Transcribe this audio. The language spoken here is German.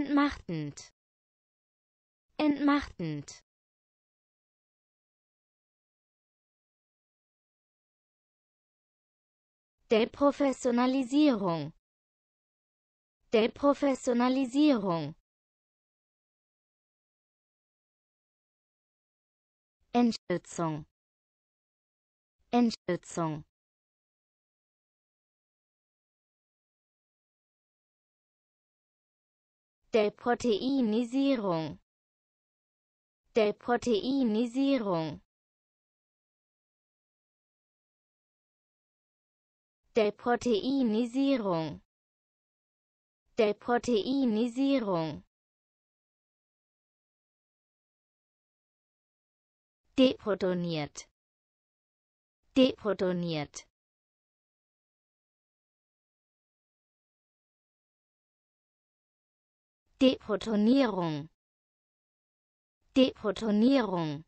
entmachtend entmachtend Deprofessionalisierung. Deprofessionalisierung. Entschützung Entschützung der Proteinisierung der Proteinisierung der Proteinisierung der Proteinisierung deprotoniert deprotoniert Deprotonierung Deprotonierung